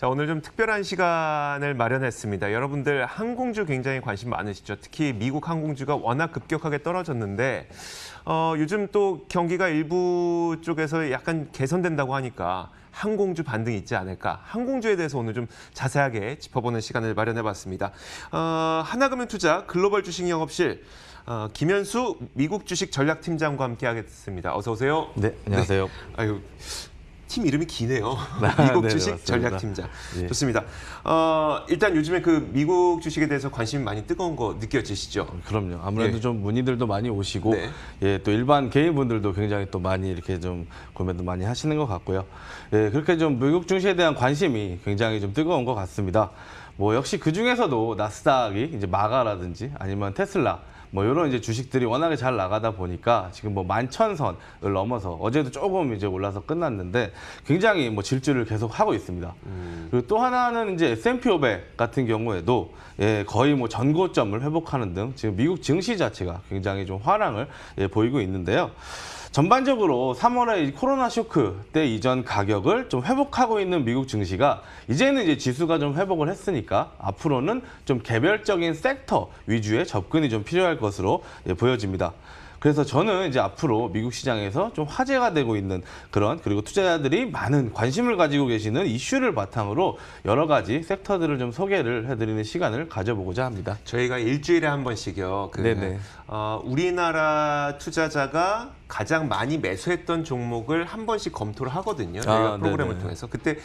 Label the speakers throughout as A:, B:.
A: 자, 오늘 좀 특별한 시간을 마련했습니다. 여러분들 항공주 굉장히 관심 많으시죠? 특히 미국 항공주가 워낙 급격하게 떨어졌는데 어, 요즘 또 경기가 일부 쪽에서 약간 개선된다고 하니까 항공주 반등이 있지 않을까. 항공주에 대해서 오늘 좀 자세하게 짚어보는 시간을 마련해봤습니다. 어, 하나금융투자 글로벌 주식영업실 어, 김현수 미국 주식 전략팀장과 함께하겠습니다. 어서 오세요. 네, 안녕하세요. 네. 아유, 팀 이름이 기네요. 아, 미국 네, 네, 주식 네, 전략팀장. 예. 좋습니다. 어, 일단 요즘에 그 미국 주식에 대해서 관심이 많이 뜨거운 거 느껴지시죠?
B: 음, 그럼요. 아무래도 예. 좀 문의들도 많이 오시고 네. 예, 또 일반 개인분들도 굉장히 또 많이 이렇게 좀 고민도 많이 하시는 것 같고요. 예, 그렇게 좀 미국 주식에 대한 관심이 굉장히 좀 뜨거운 것 같습니다. 뭐 역시 그 중에서도 나스닥이 이제 마가라든지 아니면 테슬라 뭐 이런 이제 주식들이 워낙에 잘 나가다 보니까 지금 뭐 만천선을 넘어서 어제도 조금 이제 올라서 끝났는데 굉장히 뭐 질주를 계속 하고 있습니다. 음. 그리고 또 하나는 이제 S&P 500 같은 경우에도 예, 거의 뭐 전고점을 회복하는 등 지금 미국 증시 자체가 굉장히 좀 화랑을 예, 보이고 있는데요. 전반적으로 3월에 코로나 쇼크 때 이전 가격을 좀 회복하고 있는 미국 증시가 이제는 이제 지수가 좀 회복을 했으니까 앞으로는 좀 개별적인 섹터 위주의 접근이 좀 필요할 것으로 보여집니다. 그래서 저는 이제 앞으로 미국 시장에서 좀 화제가 되고 있는 그런 그리고 투자자들이 많은 관심을 가지고 계시는 이슈를 바탕으로 여러 가지 섹터들을 좀 소개를 해드리는 시간을 가져보고자 합니다. 저희가 일주일에 한 번씩요.
A: 그, 네네. 어, 우리나라 투자자가 가장 많이 매수했던 종목을 한 번씩 검토를 하거든요. 저희가 아, 프로그램을 네네. 통해서 그때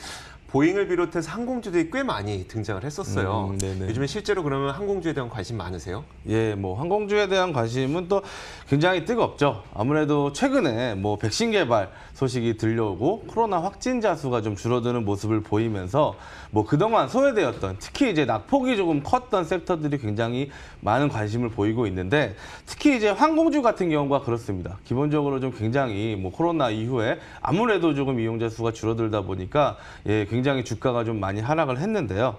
A: 보잉을 비롯해서 항공주들이
B: 꽤 많이 등장을 했었어요. 음, 음 요즘에 실제로 그러면 항공주에 대한 관심 많으세요? 예, 뭐 항공주에 대한 관심은 또 굉장히 뜨겁죠. 아무래도 최근에 뭐 백신 개발 소식이 들려오고 코로나 확진자 수가 좀 줄어드는 모습을 보이면서 뭐 그동안 소외되었던 특히 이제 낙폭이 조금 컸던 섹터들이 굉장히 많은 관심을 보이고 있는데 특히 이제 항공주 같은 경우가 그렇습니다. 기본적으로 좀 굉장히 뭐 코로나 이후에 아무래도 조금 이용자 수가 줄어들다 보니까 예, 굉장히 굉장히 주가가 좀 많이 하락을 했는데요.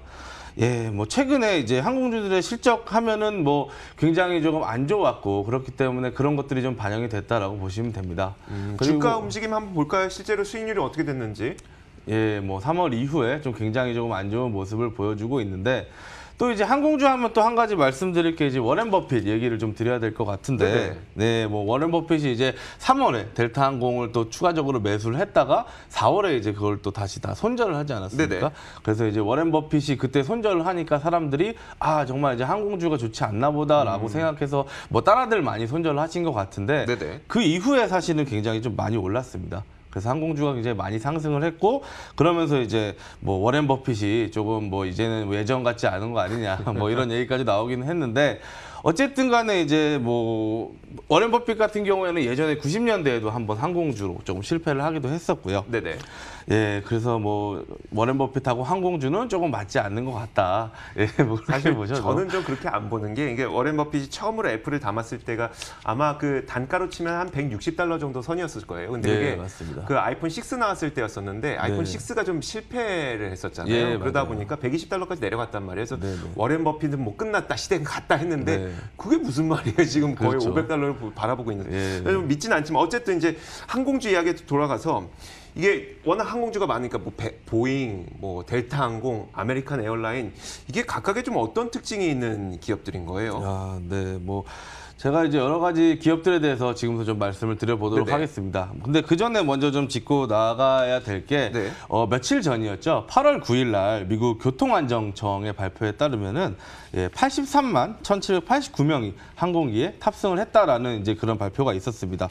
B: 예, 뭐 최근에 이제 항공주들의 실적 하면은 뭐 굉장히 조금 안 좋았고 그렇기 때문에 그런 것들이 좀 반영이 됐다라고 보시면 됩니다. 음, 주가 움직임 한번 볼까요? 실제로 수익률이 어떻게 됐는지? 예, 뭐 3월 이후에 좀 굉장히 조금 안 좋은 모습을 보여주고 있는데 또 이제 항공주 하면 또 한 가지 말씀드릴 게 이제 워렌 버핏 얘기를 좀 드려야 될 것 같은데 네, 네. 네, 뭐 워렌 버핏이 이제 3월에 델타 항공을 또 추가적으로 매수를 했다가 4월에 이제 그걸 또 다시 다 손절을 하지 않았습니까? 네네. 네. 그래서 이제 워렌 버핏이 그때 손절을 하니까 사람들이 아 정말 이제 항공주가 좋지 않나 보다라고 음. 생각해서 뭐 따라들 많이 손절을 하신 것 같은데 네네. 그 이후에 사실은 굉장히 좀 많이 올랐습니다. 그래서 항공주가 굉장히 많이 상승을 했고 그러면서 이제 뭐 워렌 버핏이 조금 뭐 이제는 예전 같지 않은 거 아니냐 뭐 이런 얘기까지 나오기는 했는데 어쨌든 간에 이제 뭐 워렌 버핏 같은 경우에는 예전에 90년대에도 한번 항공주로 조금 실패를 하기도 했었고요. 네네. 예, 그래서 뭐 워렌 버핏하고 항공주는 조금 맞지 않는 것 같다. 예, 뭐 사실 보죠. 저는 좀 그렇게 안 보는 게 이게 워렌 버핏이
A: 처음으로 애플을 담았을 때가 아마 그 단가로 치면 한 160달러 정도 선이었을 거예요. 근데 예, 네, 이게 맞습니다. 그 아이폰 6 나왔을 때였었는데 아이폰 네. 6가 좀 실패를 했었잖아요. 예, 그러다 맞아요. 보니까 120달러까지 내려갔단 말이에요. 그래서 네네. 네. 워렌 버핏은 뭐 끝났다 시대는 갔다 했는데 네. 그게 무슨 말이에요? 지금 거의 그렇죠. 500달러를 바라보고 있는. 예. 믿진 않지만 어쨌든 이제 항공주 이야기에 돌아가서 이게 워낙 항공주가 많으니까 뭐 배, 보잉, 뭐 델타 항공, 아메리칸 에어라인 이게 각각의 좀 어떤 특징이 있는 기업들인 거예요? 아, 네,
B: 뭐 제가 이제 여러 가지 기업들에 대해서 지금부터 좀 말씀을 드려보도록 네네. 네. 하겠습니다. 근데 그 전에 먼저 좀 짚고 나가야 될게 네. 어, 며칠 전이었죠. 8월 9일 날 미국 교통안정청의 발표에 따르면은 예, 83만 1,789명이 항공기에 탑승을 했다라는 이제 그런 발표가 있었습니다.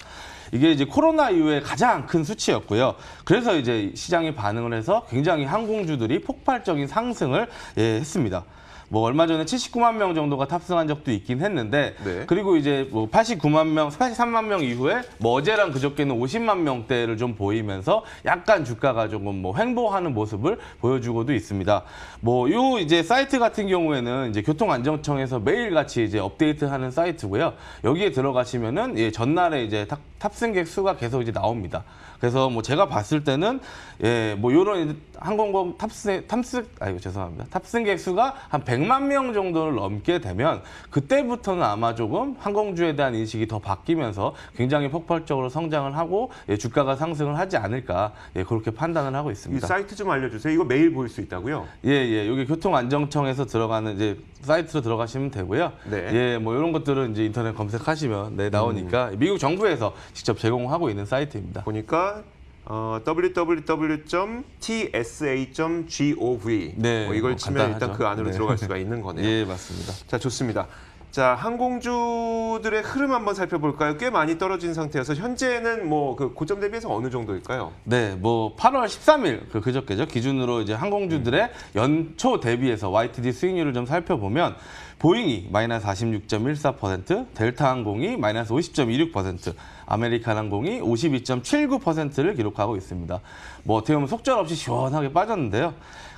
B: 이게 이제 코로나 이후에 가장 큰 수치였고요. 그래서 이제 시장이 반응을 해서 굉장히 항공주들이 폭발적인 상승을 예, 했습니다. 뭐 얼마 전에 79만 명 정도가 탑승한 적도 있긴 했는데 네. 그리고 이제 뭐 89만 명, 83만 명 이후에 뭐 어제랑 그저께는 50만 명대를 좀 보이면서 약간 주가가 조금 뭐 횡보하는 모습을 보여주고도 있습니다. 뭐 요 이제 사이트 같은 경우에는 이제 교통안전청에서 매일 같이 이제 업데이트하는 사이트고요. 여기에 들어가시면은 예, 전날에 이제 탁 탑승객 수가 계속 이제 나옵니다. 그래서 뭐 제가 봤을 때는 예, 뭐 요런 항공권 탑승 탑승 아이고 죄송합니다. 탑승객 수가 한 100만 명 정도를 넘게 되면 그때부터는 아마 조금 항공주에 대한 인식이 더 바뀌면서 굉장히 폭발적으로 성장을 하고 예, 주가가 상승을 하지 않을까 예, 그렇게 판단을 하고 있습니다. 이
A: 사이트 좀 알려주세요. 이거 매일 볼 수 있다고요?
B: 예, 예. 여기 교통안정청에서 들어가는 이제 사이트로 들어가시면 되고요. 네. 예, 뭐 이런 것들은 이제 인터넷 검색하시면 네, 나오니까 음. 미국 정부에서 직접 제공하고 있는 사이트입니다.
A: 보니까 어, www.tsa.gov 네, 뭐 이걸 어, 치면 간단하죠. 일단 그 안으로 네. 들어갈 수가 있는 거네요. 예, 맞습니다. 자, 좋습니다. 자, 항공주들의 흐름 한번 살펴볼까요? 꽤 많이 떨어진 상태여서 현재는 뭐 그 고점 대비해서 어느 정도일까요?
B: 네, 뭐 8월 13일 그 그저께죠 기준으로 이제 항공주들의 음. 연초 대비해서 YTD 수익률을 좀 살펴보면 보잉이 마이너스 46.14%, 델타항공이 마이너스 50.26%, 아메리칸항공이 52.79%를 기록하고 있습니다. 뭐 어떻게 보면 속절 없이 시원하게 빠졌는데요.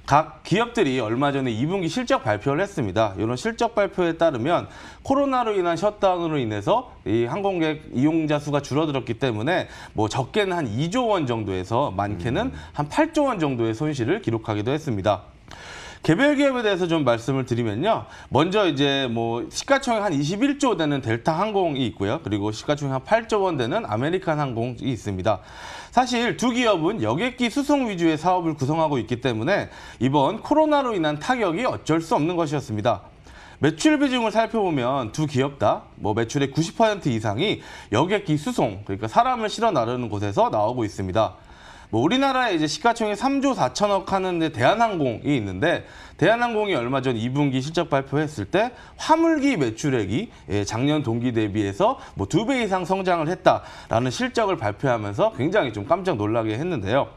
B: 각 기업들이 얼마 전에 2분기 실적 발표를 했습니다. 이런 실적 발표에 따르면 코로나로 인한 셧다운으로 인해서 이 항공객 이용자 수가 줄어들었기 때문에 뭐 적게는 한 2조 원 정도에서 많게는 음. 한 8조 원 정도의 손실을 기록하기도 했습니다. 개별 기업에 대해서 좀 말씀을 드리면요. 먼저 이제 뭐 시가총액 한 21조 되는 델타 항공이 있고요. 그리고 시가총액 한 8조 원 되는 아메리칸 항공이 있습니다. 사실 두 기업은 여객기 수송 위주의 사업을 구성하고 있기 때문에 이번 코로나로 인한 타격이 어쩔 수 없는 것이었습니다. 매출 비중을 살펴보면 두 기업 다 뭐 매출의 90% 이상이 여객기 수송, 그러니까 사람을 실어 나르는 곳에서 나오고 있습니다. 뭐 우리나라에 이제 시가총액 3조 4천억 하는데 대한항공이 있는데 대한항공이 얼마 전 2분기 실적 발표했을 때 화물기 매출액이 예, 작년 동기 대비해서 뭐 두 배 이상 성장을 했다라는 실적을 발표하면서 굉장히 좀 깜짝 놀라게 했는데요.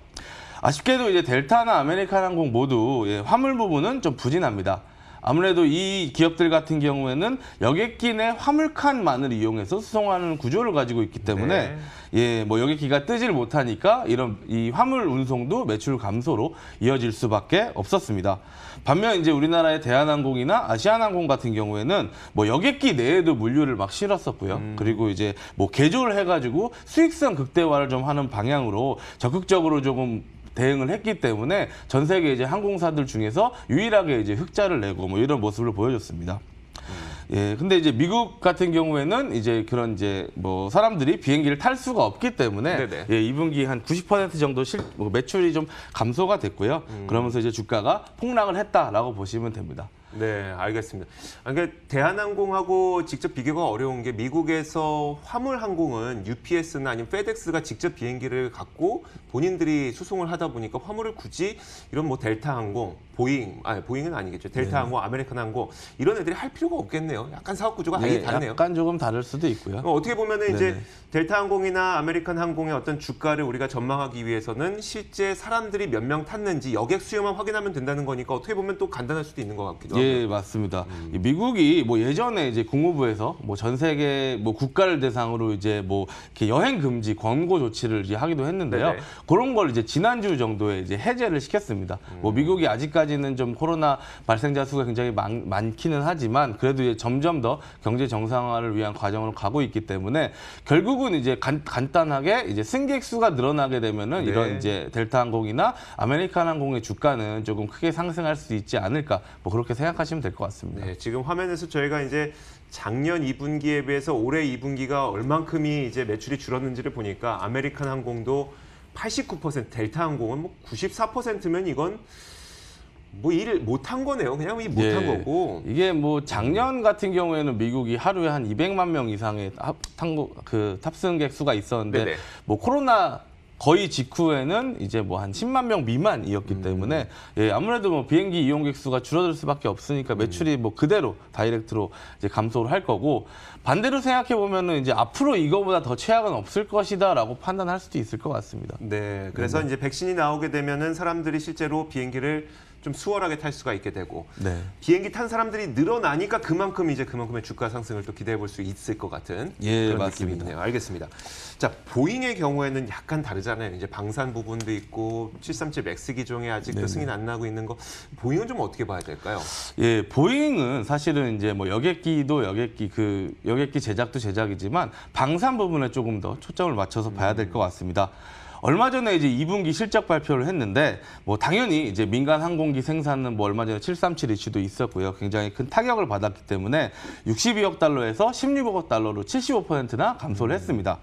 B: 아쉽게도 이제 델타나 아메리칸 항공 모두 예, 화물 부분은 좀 부진합니다. 아무래도 이 기업들 같은 경우에는 여객기 내 화물칸만을 이용해서 수송하는 구조를 가지고 있기 때문에 네. 예, 뭐 여객기가 뜨질 못하니까 이런 이 화물 운송도 매출 감소로 이어질 수밖에 없었습니다. 반면 이제 우리나라의 대한항공이나 아시아항공 같은 경우에는 뭐 여객기 내에도 물류를 막 실었었고요. 음. 그리고 이제 뭐 개조를 해가지고 수익성 극대화를 좀 하는 방향으로 적극적으로 조금 대응을 했기 때문에 전 세계 이제 항공사들 중에서 유일하게 이제 흑자를 내고 뭐 이런 모습을 보여줬습니다. 음. 예, 근데 이제 미국 같은 경우에는 이제 그런 이제 뭐 사람들이 비행기를 탈 수가 없기 때문에 네네. 예, 2분기 한 90% 정도 실, 뭐 매출이 좀 감소가 됐고요. 음. 그러면서 이제 주가가 폭락을 했다라고 보시면 됩니다.
A: 네, 알겠습니다. 아, 그러니까 대한항공하고 직접 비교가 어려운 게 미국에서 화물항공은 UPS나 아니면 페덱스가 직접 비행기를 갖고 본인들이 수송을 하다 보니까 화물을 굳이 이런 뭐 델타항공, 보잉, 아니 보잉은 아니겠죠. 델타항공, 네. 아메리칸항공 이런 애들이 할 필요가 없겠네요. 약간 사업 구조가 네, 아예 다르네요.
B: 약간 조금 다를 수도 있고요. 어, 어떻게 보면은 이제
A: 델타항공이나 아메리칸항공의 어떤 주가를 우리가 전망하기 위해서는 실제 사람들이 몇 명 탔는지 여객 수요만 확인하면 된다는 거니까 어떻게 보면 또 간단할 수도 있는 것 같기도
B: 하고. 예, 맞습니다. 음. 미국이 뭐 예전에 이제 국무부에서 뭐 전 세계 뭐 국가를 대상으로 이제 뭐 이렇게 여행 금지 권고 조치를 이제 하기도 했는데요. 네네. 네. 그런 걸 이제 지난주 정도에 이제 해제를 시켰습니다. 뭐 음. 뭐 미국이 아직까지는 좀 코로나 발생자 수가 굉장히 많, 많기는 하지만 그래도 이제 점점 더 경제 정상화를 위한 과정으로 가고 있기 때문에 결국은 이제 간, 간단하게 이제 승객 수가 늘어나게 되면은 네. 이런 이제 델타 항공이나 아메리칸 항공의 주가는 조금 크게 상승할 수 있지 않을까 뭐 그렇게 생각. 생각하시면 될 것 같습니다. 네, 지금 화면에서 저희가 이제 작년 2분기에
A: 비해서 올해 2분기가 얼만큼이 이제 매출이 줄었는지를 보니까 아메리칸 항공도 89% 델타 항공은 뭐 94%면 이건 뭐일을 못한 거네요. 그냥 이 못한 예, 거고.
B: 이게 뭐 작년 같은 경우에는 미국이 하루에 한 200만 명 이상의 탑, 그 탑승객 수가 있었는데 네네. 네. 뭐 코로나 거의 직후에는 이제 뭐 한 10만 명 미만이었기 음. 때문에 예, 아무래도 뭐 비행기 이용객 수가 줄어들 수밖에 없으니까 음. 매출이 뭐 그대로 다이렉트로 이제 감소를 할 거고 반대로 생각해 보면은 이제 앞으로 이거보다 더 최악은 없을 것이다라고 판단할 수도 있을 것 같습니다.
A: 네, 그래서 네. 이제 백신이 나오게 되면은 사람들이 실제로 비행기를 좀 수월하게 탈 수가 있게 되고 네. 비행기 탄 사람들이 늘어나니까 그만큼 이제 그만큼의 주가 상승을 또 기대해 볼 수 있을 것 같은 예, 그런 맞습니다. 느낌이 있네요. 알겠습니다. 자 보잉의 경우에는 약간 다르잖아요. 이제 방산 부분도 있고 737 맥스 기종에 아직도 네 승인 안 나고 있는 거 보잉은 좀 어떻게 봐야 될까요?
B: 예, 보잉은 사실은 이제 뭐 여객기도 여객기 그 여객기 제작도 제작이지만 방산 부분에 조금 더 초점을 맞춰서 봐야 될것 음. 같습니다. 얼마 전에 이제 2분기 실적 발표를 했는데 뭐 당연히 이제 민간 항공기 생산은 뭐 얼마 전에 737 이슈도 있었고요. 굉장히 큰 타격을 받았기 때문에 62억 달러에서 16억 달러로 75%나 감소를 했습니다.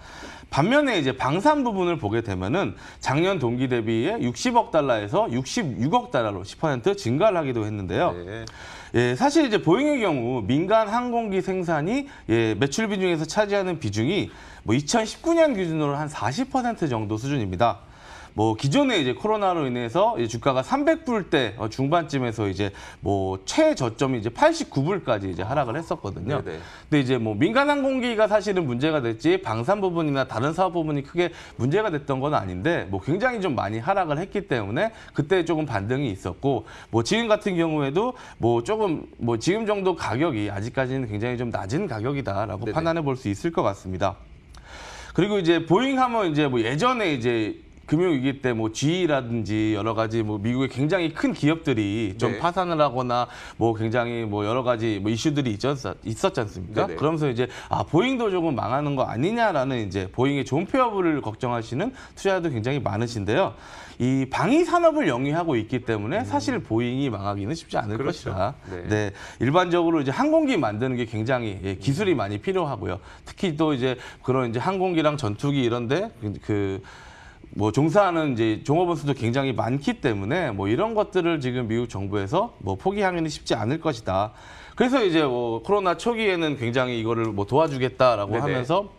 B: 반면에 이제 방산 부분을 보게 되면은 작년 동기 대비에 60억 달러에서 66억 달러로 10% 증가를 하기도 했는데요. 네. 예, 사실 이제 보잉의 경우 민간 항공기 생산이 예, 매출 비중에서 차지하는 비중이 뭐 2019년 기준으로 한 40% 정도 수준입니다. 뭐 기존에 이제 코로나로 인해서 이제 주가가 300불대 어, 중반쯤에서 이제 뭐 최저점이 이제 89불까지 이제 하락을 했었거든요. 네네. 네. 근데 이제 뭐 민간 항공기가 사실은 문제가 됐지 방산 부분이나 다른 사업 부분이 크게 문제가 됐던 건 아닌데 뭐 굉장히 좀 많이 하락을 했기 때문에 그때 조금 반등이 있었고 뭐 지금 같은 경우에도 뭐 조금 뭐 지금 정도 가격이 아직까지는 굉장히 좀 낮은 가격이다라고 네, 네. 판단해 볼 수 있을 것 같습니다. 그리고 이제 보잉 하면 이제 뭐 예전에 이제 금융위기 때 뭐 GE라든지 여러 가지 뭐 미국의 굉장히 큰 기업들이 좀 네. 파산을 하거나 뭐 굉장히 뭐 여러 가지 뭐 이슈들이 있었, 있었지 않습니까? 네네. 그러면서 이제 아, 보잉도 조금 망하는 거 아니냐라는 이제 보잉의 존폐 여부를 걱정하시는 투자자도 굉장히 많으신데요. 이 방위 산업을 영위하고 있기 때문에 음. 사실 보잉이 망하기는 쉽지 않을 그렇죠. 것이다. 네. 네. 일반적으로 이제 항공기 만드는 게 굉장히 예, 기술이 음. 많이 필요하고요. 특히 또 이제 그런 이제 항공기랑 전투기 이런데 그뭐 종사하는 이제 종업원수도 굉장히 많기 때문에 뭐 이런 것들을 지금 미국 정부에서 뭐 포기하기는 쉽지 않을 것이다. 그래서 이제 뭐 코로나 초기에는 굉장히 이거를 뭐 도와주겠다라고 네네. 하면서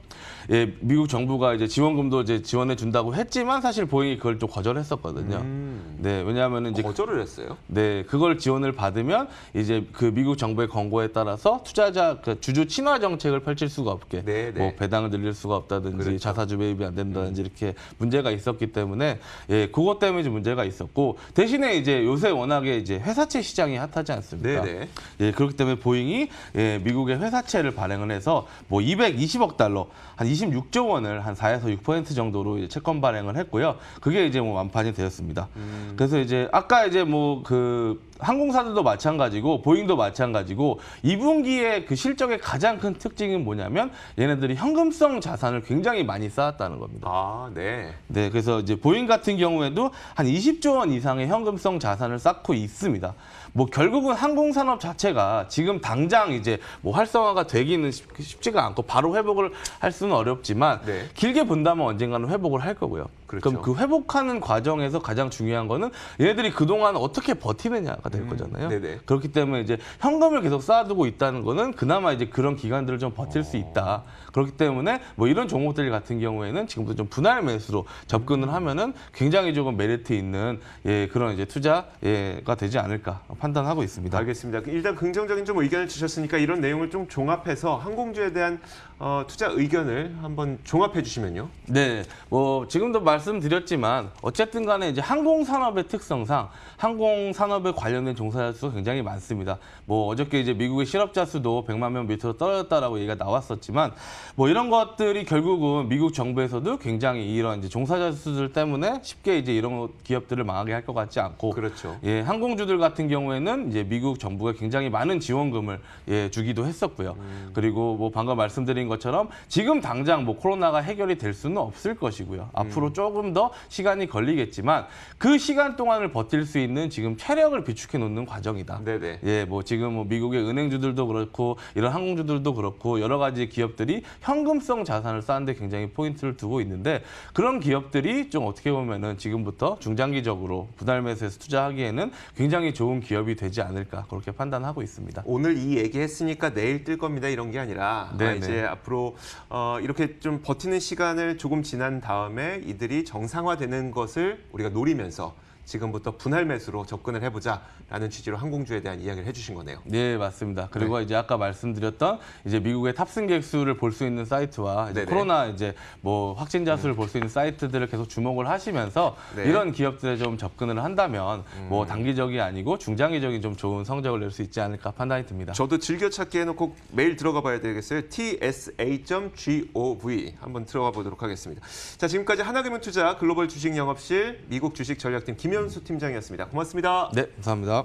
B: 예, 미국 정부가 이제 지원금도 이제 지원해 준다고 했지만 사실 보잉이 그걸 좀 거절했었거든요. 음. 네, 왜냐하면 이제 거절을 했어요. 네, 그걸 지원을 받으면 이제 그 미국 정부의 권고에 따라서 투자자 그 주주 친화 정책을 펼칠 수가 없게 네, 네. 뭐 배당을 늘릴 수가 없다든지 그렇죠. 자사주 매입이 안 된다든지 음. 이렇게 문제가 있었기 때문에 예, 그것 때문에 좀 문제가 있었고 대신에 이제 요새 워낙에 이제 회사채 시장이 핫하지 않습니까? 네네. 네. 예, 그렇기 때문에 보잉이 예, 미국의 회사채를 발행을 해서 뭐 220억 달러 한 26조 원을 한 4에서 6% 정도로 채권 발행을 했고요. 그게 이제 뭐 완판이 되었습니다. 음. 그래서 이제 아까 이제 뭐 그 항공사들도 마찬가지고 보잉도 마찬가지고 2분기에 그 실적의 가장 큰 특징은 뭐냐면 얘네들이 현금성 자산을 굉장히 많이 쌓았다는 겁니다. 아, 네. 네, 그래서 이제 보잉 같은 경우에도 한 20조 원 이상의 현금성 자산을 쌓고 있습니다. 뭐 결국은 항공산업 자체가 지금 당장 이제 뭐 활성화가 되기는 쉽, 지가 않고 바로 회복을 할 수는 어렵지만 네. 길게 본다면 언젠가는 회복을 할 거고요. 그렇죠. 그럼 그 회복하는 과정에서 가장 중요한 거는 얘들이 그동안 어떻게 버티느냐가 될 음, 거잖아요. 네네. 그렇기 때문에 이제 현금을 계속 쌓아두고 있다는 거는 그나마 이제 그런 기간들을 좀 버틸 어... 수 있다. 그렇기 때문에 뭐 이런 종목들 같은 경우에는 지금부터 좀 분할 매수로 접근을 음. 하면은 굉장히 조금 메리트 있는 예, 그런 이제 투자가 예 되지 않을까 판단하고 있습니다. 알겠습니다.
A: 일단 긍정적인 좀 의견을 주셨으니까 이런 내용을 좀 종합해서 항공주에 대한
B: 어, 투자 의견을 한번 종합해 주시면요. 네, 뭐 지금도 말씀드렸지만 어쨌든 간에 이제 항공 산업의 특성상 항공 산업에 관련된 종사자 수가 굉장히 많습니다. 뭐 어저께 이제 미국의 실업자 수도 100만 명 밑으로 떨어졌다라고 얘기가 나왔었지만 뭐 이런 것들이 결국은 미국 정부에서도 굉장히 이런 이제 종사자 수들 때문에 쉽게 이제 이런 기업들을 망하게 할 것 같지 않고 그렇죠. 예, 항공주들 같은 경우 경우에는 이제 미국 정부가 굉장히 많은 지원금을 예, 주기도 했었고요. 음. 그리고 뭐 방금 말씀드린 것처럼 지금 당장 뭐 코로나가 해결이 될 수는 없을 것이고요. 음. 앞으로 조금 더 시간이 걸리겠지만 그 시간 동안을 버틸 수 있는 지금 체력을 비축해 놓는 과정이다. 네네. 예, 뭐 지금 뭐 미국의 은행주들도 그렇고 이런 항공주들도 그렇고 여러 가지 기업들이 현금성 자산을 쌓는데 굉장히 포인트를 두고 있는데 그런 기업들이 좀 어떻게 보면은 지금부터 중장기적으로 분할 매수에서 투자하기에는 굉장히 좋은 기업. 기업이 되지 않을까 그렇게 판단하고 있습니다. 오늘 이 얘기했으니까 내일 뜰 겁니다 이런 게 아니라 네, 아, 네. 이제
A: 앞으로 어, 이렇게 좀 버티는 시간을 조금 지난 다음에 이들이 정상화되는 것을 우리가 노리면서 지금부터 분할 매수로 접근을 해보자라는 취지로 항공주에
B: 대한 이야기를 해주신 거네요. 네, 맞습니다. 그리고 네. 이제 아까 말씀드렸던 이제 미국의 탑승객 수를 볼 수 있는 사이트와 이제 코로나 이제 뭐 확진자 수를 음. 볼수 있는 사이트들을 계속 주목을 하시면서 네. 이런 기업들에 좀 접근을 한다면 뭐 음. 뭐 단기적이 아니고 중장기적인 좀 좋은 성적을 낼 수 있지 않을까 판단이 듭니다.
A: 저도 즐겨찾기 해놓고 매일 들어가 봐야 되겠어요. tsa.gov 한번 들어가 보도록 하겠습니다. 자, 지금까지 하나금융투자 글로벌 주식영업실 미국 주식전략팀 김영 박명수 팀장이었습니다. 고맙습니다.
B: 네, 감사합니다.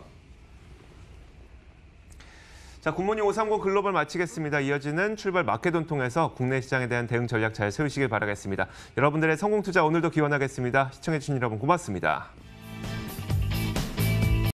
A: 자, 굿모닝 539 글로벌 마치겠습니다. 이어지는 출발 마켓돈 통해서 국내 시장에 대한 대응 전략 잘 세우시길 바라겠습니다. 여러분들의 성공 투자 오늘도 기원하겠습니다. 시청해주신 여러분 고맙습니다.